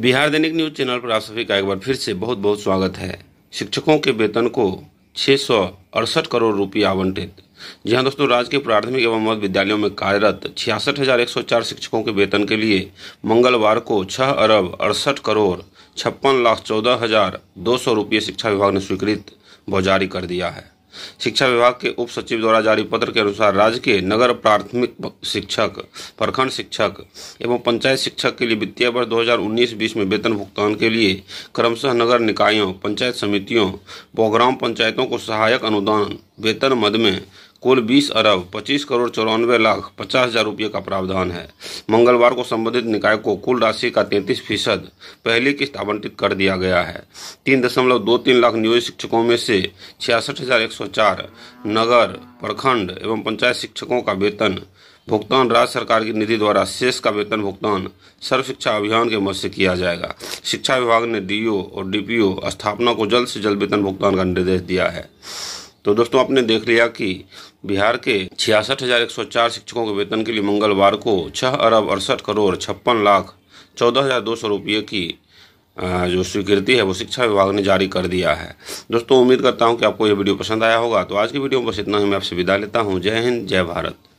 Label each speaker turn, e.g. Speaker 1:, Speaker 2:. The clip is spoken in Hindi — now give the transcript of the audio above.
Speaker 1: बिहार दैनिक न्यूज चैनल पर आप सभी का एक बार फिर से बहुत बहुत स्वागत है शिक्षकों के वेतन को छः करोड़ रुपये आवंटित जी हाँ दोस्तों राज्य के प्राथमिक एवं मध्य विद्यालयों में कार्यरत छियासठ हजार एक सौ चार शिक्षकों के वेतन के लिए मंगलवार को छह अरब अड़सठ करोड़ छप्पन लाख चौदह हजार दो सौ रुपये शिक्षा विभाग ने स्वीकृत बौजारी जारी कर दिया है शिक्षा विभाग के उप सचिव द्वारा जारी पत्र के अनुसार राज्य के नगर प्राथमिक शिक्षक प्रखंड शिक्षक एवं पंचायत शिक्षक के लिए वित्तीय वर्ष 2019-20 में वेतन भुगतान के लिए क्रमशः नगर निकायों पंचायत समितियों व ग्राम पंचायतों को सहायक अनुदान वेतन मद में कुल 20 अरब 25 करोड़ चौरानवे लाख पचास हजार रुपये का प्रावधान है मंगलवार को संबंधित निकाय को कुल राशि का 33 फीसद पहली किस्त आवंटित कर दिया गया है तीन दशमलव दो तीन लाख नियोजित शिक्षकों में से छियासठ हजार एक सौ चार नगर प्रखंड एवं पंचायत शिक्षकों का वेतन भुगतान राज्य सरकार की निधि द्वारा शेष का वेतन भुगतान सर्व शिक्षा अभियान के मद से किया जाएगा शिक्षा विभाग ने डीओ और डीपीओ स्थापना को जल्द से जल्द वेतन भुगतान का निर्देश दिया है तो दोस्तों आपने देख लिया कि बिहार के छियासठ हजार एक सौ चार शिक्षकों के वेतन के लिए मंगलवार को छह अरब अड़सठ करोड़ छप्पन लाख चौदह हजार दो सौ रुपये की जो स्वीकृति है वो शिक्षा विभाग ने जारी कर दिया है दोस्तों उम्मीद करता हूँ कि आपको ये वीडियो पसंद आया होगा तो आज की वीडियो में बस इतना ही मैं आपसे विदा लेता हूँ जय हिंद जय भारत